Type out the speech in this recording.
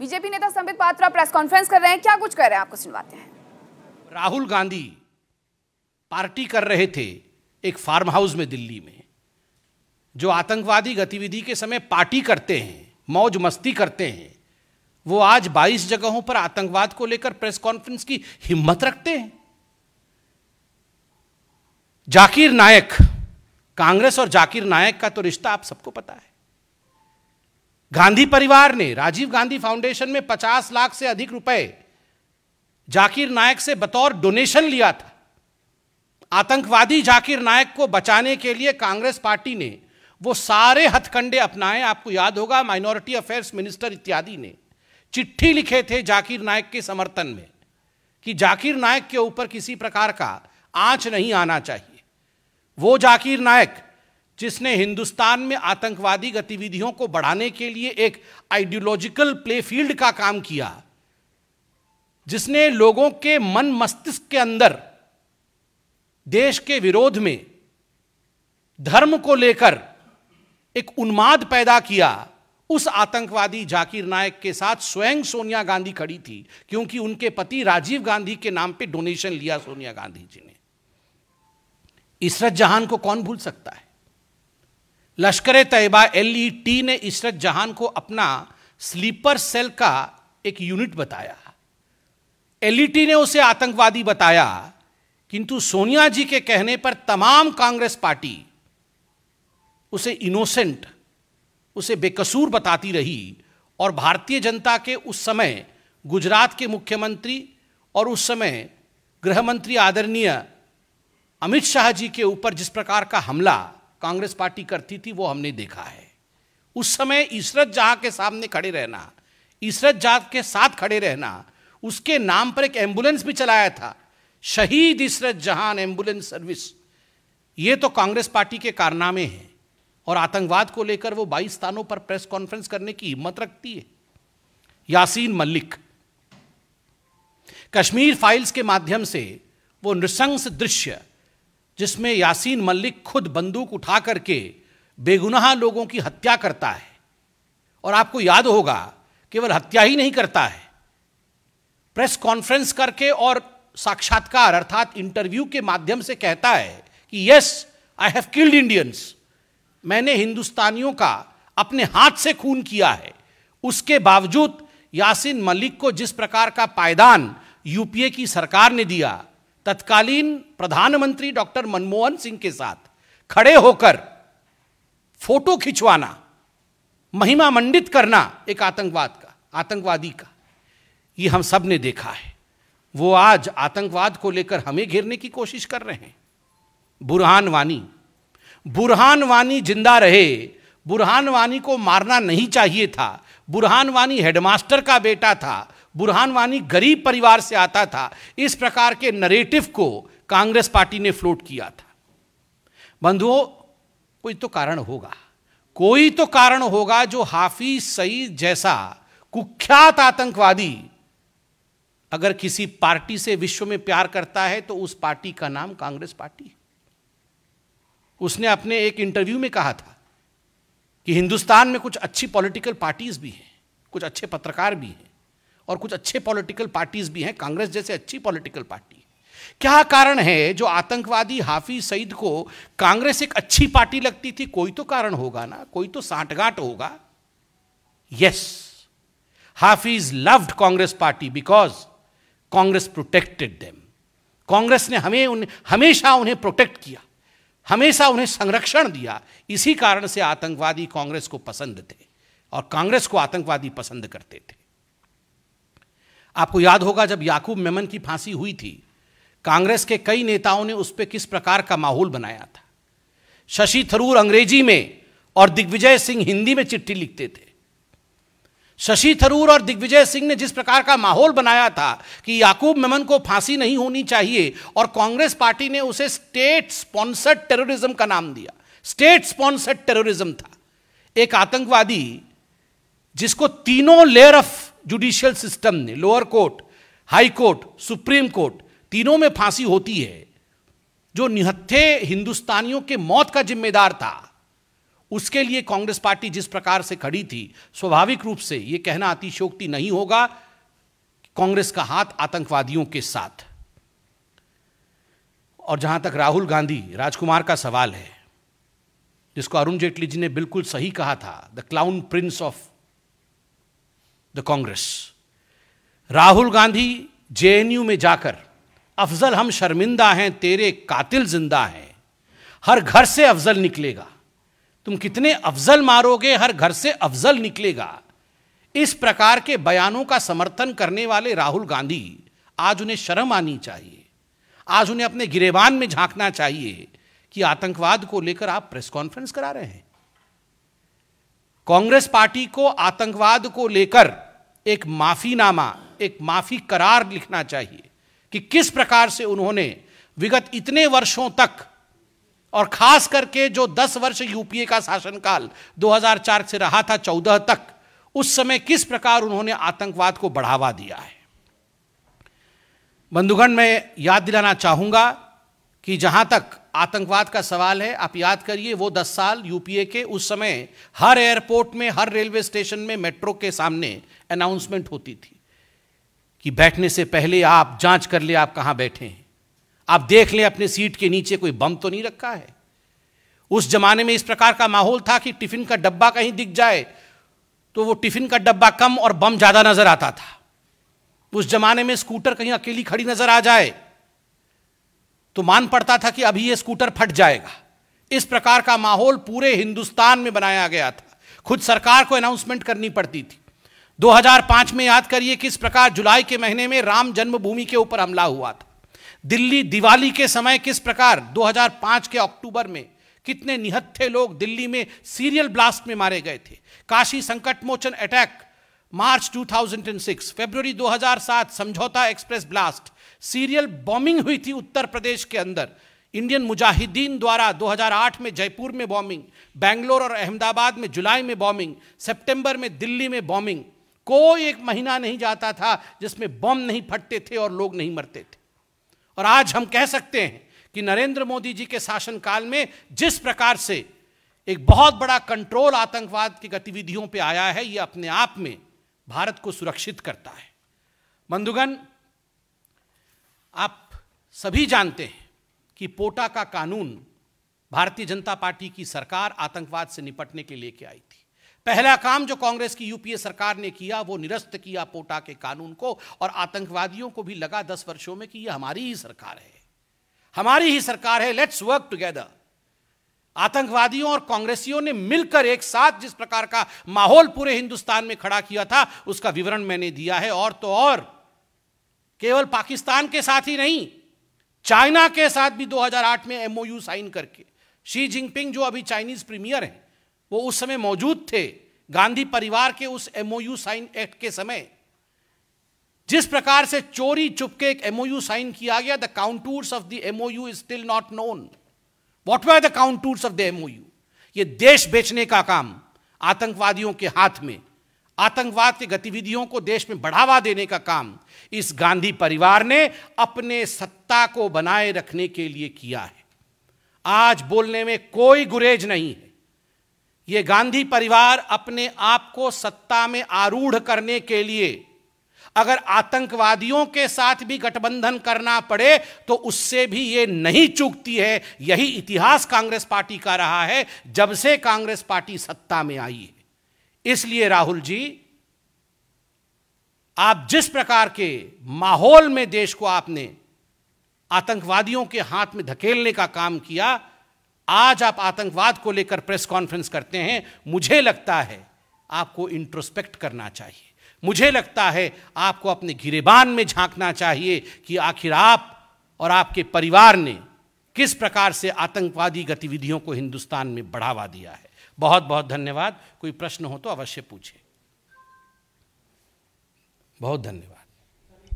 BJP नेता Sambit Patra press conference कर रहे हैं क्या कुछ कर रहे हैं आपको सुनवाते हैं राहुल गांधी पार्टी कर रहे थे एक फार्म हाउस में दिल्ली में जो आतंकवादी गतिविधि के समय पार्टी करते हैं मौज मस्ती करते हैं वो आज 22 जगहों पर आतंकवाद को लेकर प्रेस कॉन्फ्रेंस की हिम्मत रखते हैं जाकिर नायक कांग्रेस और जाकिर नायक का तो रिश्ता आप सबको पता है गांधी परिवार ने राजीव गांधी फाउंडेशन में 50 लाख से अधिक रुपए जाकिर नायक से बतौर डोनेशन लिया था आतंकवादी जाकिर नायक को बचाने के लिए कांग्रेस पार्टी ने वो सारे हथकंडे अपनाए आपको याद होगा माइनॉरिटी अफेयर्स मिनिस्टर इत्यादि ने चिट्ठी लिखे थे जाकिर नायक के समर्थन में कि जाकिर नायक के ऊपर किसी प्रकार का आंच नहीं आना चाहिए वो जाकिर नायक जिसने हिंदुस्तान में आतंकवादी गतिविधियों को बढ़ाने के लिए एक आइडियोलॉजिकल प्ले फील्ड का काम किया जिसने लोगों के मन मस्तिष्क के अंदर देश के विरोध में धर्म को लेकर एक उन्माद पैदा किया उस आतंकवादी जाकिर नायक के साथ स्वयं सोनिया गांधी खड़ी थी क्योंकि उनके पति राजीव गांधी के नाम पे डोनेशन लिया सोनिया गांधी जी ने इसरत जहान को कौन भूल सकता है लश्कर तयबा एल ई टी ने इशरत जहान को अपना स्लीपर सेल का एक यूनिट बताया एल ई टी ने उसे आतंकवादी बताया किंतु सोनिया जी के कहने पर तमाम कांग्रेस पार्टी उसे इनोसेंट उसे बेकसूर बताती रही और भारतीय जनता के उस समय गुजरात के मुख्यमंत्री और उस समय गृहमंत्री आदरणीय अमित शाह जी के ऊपर जिस प्रकार का हमला कांग्रेस पार्टी करती थी वो हमने देखा है उस समय इसरत जहा के सामने खड़े रहना इसरत जहा के साथ खड़े रहना उसके नाम पर एक एम्बुलेंस भी चलाया था शहीद इसरत जहान एम्बुलेंस सर्विस ये तो कांग्रेस पार्टी के कारनामे हैं और आतंकवाद को लेकर वो 22 स्थानों पर प्रेस कॉन्फ्रेंस करने की हिम्मत रखती है यासीन मलिक कश्मीर फाइल्स के माध्यम से वो नृशंस दृश्य जिसमें यासीन मलिक खुद बंदूक उठा करके बेगुनाह लोगों की हत्या करता है और आपको याद होगा केवल हत्या ही नहीं करता है प्रेस कॉन्फ्रेंस करके और साक्षात्कार अर्थात इंटरव्यू के माध्यम से कहता है कि yes I have killed Indians मैंने हिंदुस्तानियों का अपने हाथ से खून किया है उसके बावजूद यासिन मलिक को जिस प्रकार का पायदान यूपीए की सरकार ने दिया तत्कालीन प्रधानमंत्री डॉक्टर मनमोहन सिंह के साथ खड़े होकर फोटो खिंचवाना महिमा मंडित करना एक आतंकवाद का आतंकवादी का ये हम सब ने देखा है वो आज आतंकवाद को लेकर हमें घेरने की कोशिश कर रहे हैं बुरहान वानी बुरहान वानी जिंदा रहे बुरहान वानी को मारना नहीं चाहिए था बुरहान वानी हेडमास्टर का बेटा था बुरहान वानी गरीब परिवार से आता था इस प्रकार के नरेटिव को कांग्रेस पार्टी ने फ्लोट किया था बंधुओं कोई तो कारण होगा कोई तो कारण होगा जो हाफिज सईद जैसा कुख्यात आतंकवादी अगर किसी पार्टी से विश्व में प्यार करता है तो उस पार्टी का नाम कांग्रेस पार्टी उसने अपने एक इंटरव्यू में कहा था कि हिंदुस्तान में कुछ अच्छी पॉलिटिकल पार्टीज भी हैं कुछ अच्छे पत्रकार भी हैं और कुछ अच्छे पॉलिटिकल पार्टीज भी हैं कांग्रेस जैसे अच्छी पॉलिटिकल पार्टी क्या कारण है जो आतंकवादी हाफिज सईद को कांग्रेस एक अच्छी पार्टी लगती थी कोई तो कारण होगा ना कोई तो साठगांठ होगा yes Hafiz loved Congress party because Congress protected them Congress ने हमें उन, हमेशा उन्हें प्रोटेक्ट किया हमेशा उन्हें संरक्षण दिया इसी कारण से आतंकवादी कांग्रेस को पसंद थे और कांग्रेस को आतंकवादी पसंद करते थे आपको याद होगा जब याकूब मेमन की फांसी हुई थी कांग्रेस के कई नेताओं ने उस पर किस प्रकार का माहौल बनाया था शशि थरूर अंग्रेजी में और दिग्विजय सिंह हिंदी में चिट्ठी लिखते थे शशि थरूर और दिग्विजय सिंह ने जिस प्रकार का माहौल बनाया था कि याकूब मेमन को फांसी नहीं होनी चाहिए और कांग्रेस पार्टी ने उसे स्टेट स्पॉन्सर्ड टेररिज्म का नाम दिया स्टेट स्पॉन्सर्ड टेररिज्म था एक आतंकवादी जिसको तीनों लेयर ऑफ जुडिशियल सिस्टम ने lower court high court supreme court तीनों में फांसी होती है जो निहत्थे हिंदुस्तानियों के मौत का जिम्मेदार था उसके लिए कांग्रेस पार्टी जिस प्रकार से खड़ी थी स्वाभाविक रूप से यह कहना अतिशोक्ति नहीं होगा कांग्रेस का हाथ आतंकवादियों के साथ और जहां तक राहुल गांधी राजकुमार का सवाल है जिसको अरुण जेटली जी ने बिल्कुल सही कहा था the clown prince of the Congress Rahul Gandhi JNU में जाकर अफजल हम शर्मिंदा हैं तेरे कातिल जिंदा हैं हर घर से अफजल निकलेगा तुम कितने अफजल मारोगे हर घर से अफजल निकलेगा इस प्रकार के बयानों का समर्थन करने वाले राहुल गांधी आज उन्हें शर्म आनी चाहिए आज उन्हें अपने गिरेबान में झांकना चाहिए कि आतंकवाद को लेकर आप प्रेस कॉन्फ्रेंस करा रहे हैं कांग्रेस पार्टी को आतंकवाद को लेकर एक माफ़ीनामा एक माफ़ी करार लिखना चाहिए कि किस प्रकार से उन्होंने विगत इतने वर्षों तक और खास करके जो 10 वर्ष यूपीए का शासनकाल 2004 से रहा था 14 तक उस समय किस प्रकार उन्होंने आतंकवाद को बढ़ावा दिया है बंधुगण मैं याद दिलाना चाहूंगा कि जहां तक आतंकवाद का सवाल है आप याद करिए वो 10 साल यूपीए के उस समय हर एयरपोर्ट में हर रेलवे स्टेशन में मेट्रो के सामने अनाउंसमेंट होती थी कि बैठने से पहले आप जांच कर ले आप कहां बैठे हैं आप देख लें अपने सीट के नीचे कोई बम तो नहीं रखा है उस जमाने में इस प्रकार का माहौल था कि टिफिन का डब्बा कहीं दिख जाए तो वो टिफिन का डब्बा कम और बम ज्यादा नजर आता था उस जमाने में स्कूटर कहीं अकेली खड़ी नजर आ जाए तो मान पड़ता था कि अभी ये स्कूटर फट जाएगा इस प्रकार का माहौल पूरे हिंदुस्तान में बनाया गया था खुद सरकार को अनाउंसमेंट करनी पड़ती थी 2005 में याद करिए किस प्रकार जुलाई के महीने में राम जन्मभूमि के ऊपर हमला हुआ था दिल्ली दिवाली के समय किस प्रकार 2005 के अक्टूबर में कितने निहत्थे लोग दिल्ली में सीरियल ब्लास्ट में मारे गए थे काशी संकट मोचन अटैक मार्च 2006 फरवरी 2007 समझौता एक्सप्रेस ब्लास्ट सीरियल बॉम्बिंग हुई थी उत्तर प्रदेश के अंदर इंडियन मुजाहिदीन द्वारा 2008 में जयपुर में बॉम्बिंग बैंगलोर और अहमदाबाद में जुलाई में बॉम्बिंग सितंबर में दिल्ली में बॉम्बिंग कोई एक महीना नहीं जाता था जिसमें बम नहीं फटते थे और लोग नहीं मरते थे और आज हम कह सकते हैं कि नरेंद्र मोदी जी के शासनकाल में जिस प्रकार से एक बहुत बड़ा कंट्रोल आतंकवाद की गतिविधियों पर आया है यह अपने आप में भारत को सुरक्षित करता है बंधुगण आप सभी जानते हैं कि पोटा का कानून भारतीय जनता पार्टी की सरकार आतंकवाद से निपटने के लेके आई पहला काम जो कांग्रेस की यूपीए सरकार ने किया वो निरस्त किया पोटा के कानून को और आतंकवादियों को भी लगा दस वर्षों में कि ये हमारी ही सरकार है हमारी ही सरकार है लेट्स वर्क टुगेदर आतंकवादियों और कांग्रेसियों ने मिलकर एक साथ जिस प्रकार का माहौल पूरे हिंदुस्तान में खड़ा किया था उसका विवरण मैंने दिया है और तो और केवल पाकिस्तान के साथ ही नहीं चाइना के साथ भी 2008 में एमओयू साइन करके शी जिनपिंग जो अभी चाइनीज प्रीमियर हैं वो उस समय मौजूद थे गांधी परिवार के उस एमओयू साइन एक्ट के समय जिस प्रकार से चोरी चुपके एक एमओयू साइन किया गया the contours of the MOU is still not known what were the contours of the MOU ये देश बेचने का काम आतंकवादियों के हाथ में आतंकवाद की गतिविधियों को देश में बढ़ावा देने का काम इस गांधी परिवार ने अपने सत्ता को बनाए रखने के लिए किया है आज बोलने में कोई गुरेज नहीं है ये गांधी परिवार अपने आप को सत्ता में आरूढ़ करने के लिए अगर आतंकवादियों के साथ भी गठबंधन करना पड़े तो उससे भी ये नहीं चूकती है यही इतिहास कांग्रेस पार्टी का रहा है जब से कांग्रेस पार्टी सत्ता में आई है इसलिए राहुल जी आप जिस प्रकार के माहौल में देश को आपने आतंकवादियों के हाथ में धकेलने का काम किया आज आप आतंकवाद को लेकर प्रेस कॉन्फ्रेंस करते हैं मुझे लगता है आपको इंट्रोस्पेक्ट करना चाहिए मुझे लगता है आपको अपने गिरेबान में झांकना चाहिए कि आखिर आप और आपके परिवार ने किस प्रकार से आतंकवादी गतिविधियों को हिंदुस्तान में बढ़ावा दिया है बहुत बहुत धन्यवाद कोई प्रश्न हो तो अवश्य पूछें बहुत धन्यवाद